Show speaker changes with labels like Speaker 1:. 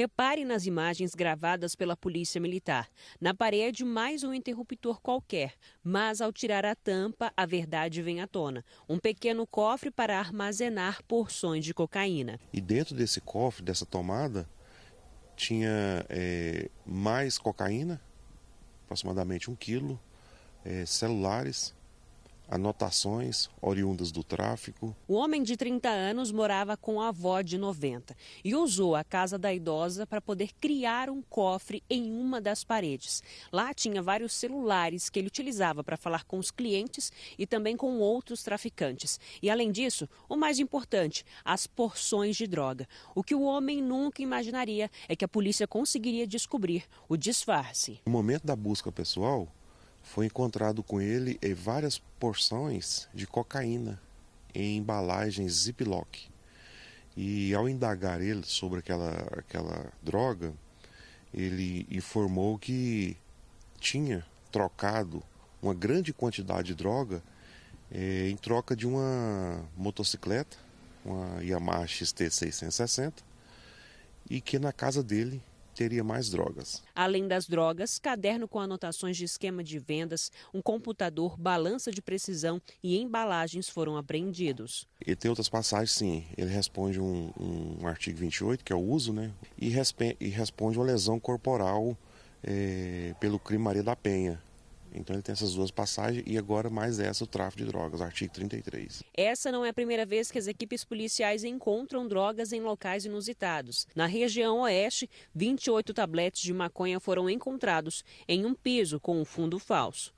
Speaker 1: Repare nas imagens gravadas pela Polícia Militar. Na parede, mais um interruptor qualquer, mas ao tirar a tampa, a verdade vem à tona. Um pequeno cofre para armazenar porções de cocaína.
Speaker 2: E dentro desse cofre, dessa tomada, tinha é, mais cocaína, aproximadamente um quilo, é, celulares anotações oriundas do tráfico.
Speaker 1: O homem de 30 anos morava com a avó de 90 e usou a casa da idosa para poder criar um cofre em uma das paredes. Lá tinha vários celulares que ele utilizava para falar com os clientes e também com outros traficantes. E além disso, o mais importante, as porções de droga. O que o homem nunca imaginaria é que a polícia conseguiria descobrir o disfarce.
Speaker 2: No momento da busca pessoal, foi encontrado com ele e várias porções de cocaína em embalagens Ziploc. E ao indagar ele sobre aquela, aquela droga, ele informou que tinha trocado uma grande quantidade de droga eh, em troca de uma motocicleta, uma Yamaha XT660, e que na casa dele teria mais drogas.
Speaker 1: Além das drogas, caderno com anotações de esquema de vendas, um computador, balança de precisão e embalagens foram apreendidos.
Speaker 2: E tem outras passagens, sim. Ele responde um, um artigo 28, que é o uso, né? E, respe... e responde uma lesão corporal é, pelo crime Maria da Penha. Então ele tem essas duas passagens e agora mais essa, o tráfico de drogas, artigo 33.
Speaker 1: Essa não é a primeira vez que as equipes policiais encontram drogas em locais inusitados. Na região oeste, 28 tabletes de maconha foram encontrados em um piso com um fundo falso.